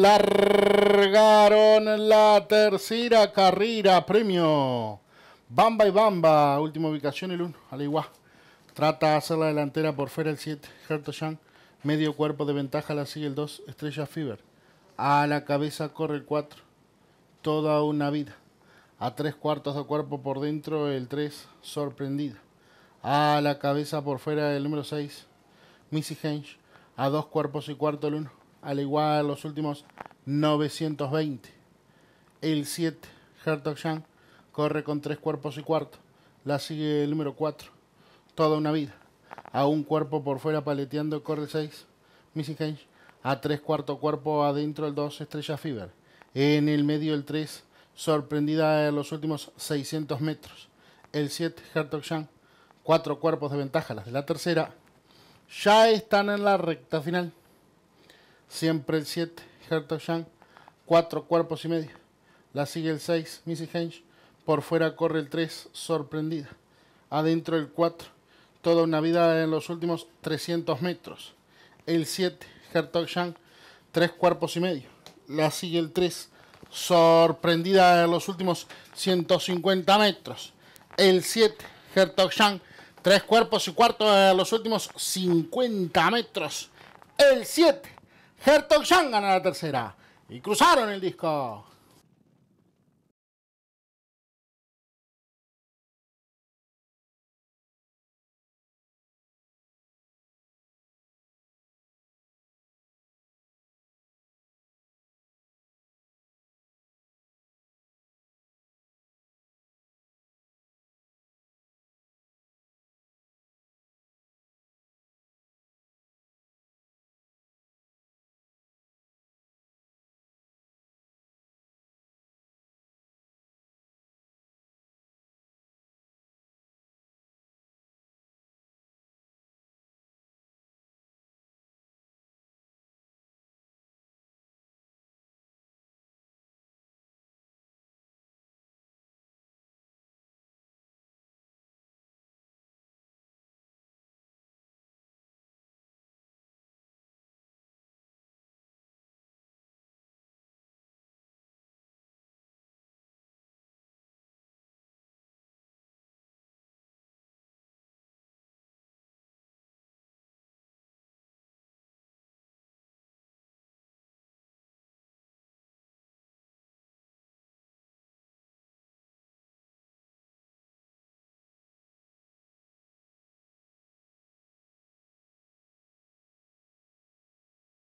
largaron la tercera carrera. Premio Bamba y Bamba. Última ubicación, el 1. igual Trata de hacer la delantera por fuera el 7. Hertoshan. Medio cuerpo de ventaja la sigue el 2. Estrella Fever. A la cabeza corre el 4. Toda una vida. A tres cuartos de cuerpo por dentro el 3. sorprendido A la cabeza por fuera el número 6. Missy Henge a dos cuerpos y cuarto el uno, al igual a los últimos 920. El 7, Hertog Shan, corre con tres cuerpos y cuarto. La sigue el número 4, toda una vida. A un cuerpo por fuera paleteando, corre el 6, Missy Hange. A tres cuarto cuerpo adentro el 2, Estrella Fever. En el medio el 3, sorprendida en los últimos 600 metros. El 7, Hertog Shan. Cuatro cuerpos de ventaja, las de la tercera ya están en la recta final. Siempre el 7, Hertog Shang, 4 cuerpos y medio. La sigue el 6, Missy Henge. Por fuera corre el 3, sorprendida. Adentro el 4. Toda una vida en los últimos 300 metros. El 7, Hertog Shang, 3 cuerpos y medio. La sigue el 3, sorprendida en los últimos 150 metros. El 7, Hertog Shang. Tres cuerpos y cuarto de los últimos 50 metros. El 7. Hertog Shang gana la tercera. Y cruzaron el disco.